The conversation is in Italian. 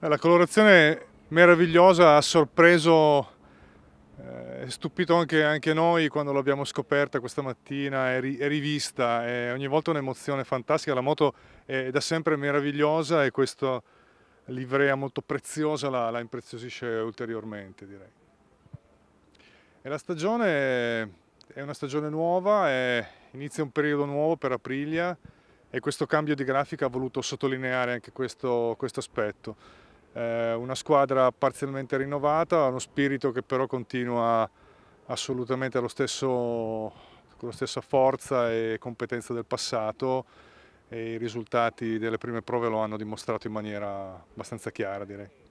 Eh, la colorazione meravigliosa ha sorpreso eh, e eh, stupito anche, anche, noi quando l'abbiamo scoperta questa mattina, e ri, rivista, è ogni volta un'emozione fantastica, la moto è, è da sempre meravigliosa e questa livrea molto preziosa la, la impreziosisce ulteriormente direi. E la stagione è una stagione nuova, è, inizia un periodo nuovo per Aprilia, e questo cambio di grafica ha voluto sottolineare anche questo, questo aspetto. Eh, una squadra parzialmente rinnovata, uno spirito che però continua assolutamente stesso, con la stessa forza e competenza del passato e i risultati delle prime prove lo hanno dimostrato in maniera abbastanza chiara direi.